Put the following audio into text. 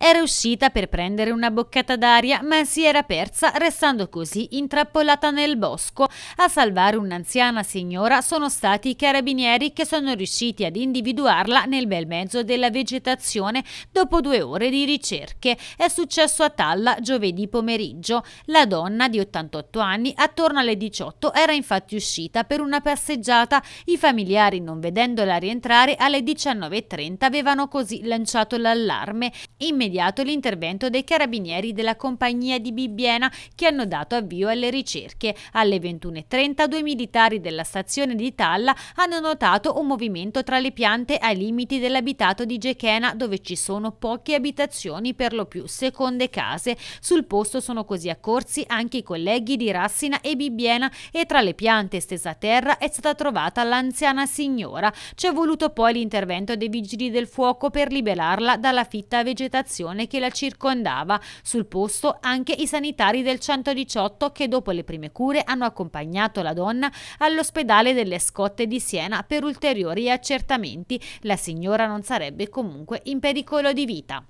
Era uscita per prendere una boccata d'aria, ma si era persa, restando così intrappolata nel bosco. A salvare un'anziana signora sono stati i carabinieri che sono riusciti ad individuarla nel bel mezzo della vegetazione dopo due ore di ricerche. È successo a Talla giovedì pomeriggio. La donna di 88 anni, attorno alle 18, era infatti uscita per una passeggiata. I familiari, non vedendola rientrare, alle 19.30 avevano così lanciato l'allarme. Immediatamente immediato l'intervento dei carabinieri della compagnia di Bibbiena che hanno dato avvio alle ricerche. Alle 21.30 due militari della stazione di Talla hanno notato un movimento tra le piante ai limiti dell'abitato di Gechena dove ci sono poche abitazioni per lo più seconde case. Sul posto sono così accorsi anche i colleghi di Rassina e Bibbiena e tra le piante stesa a terra è stata trovata l'anziana signora. Ci è voluto poi l'intervento dei vigili del fuoco per liberarla dalla fitta vegetazione situazione che la circondava. Sul posto anche i sanitari del 118 che dopo le prime cure hanno accompagnato la donna all'ospedale delle Scotte di Siena per ulteriori accertamenti. La signora non sarebbe comunque in pericolo di vita.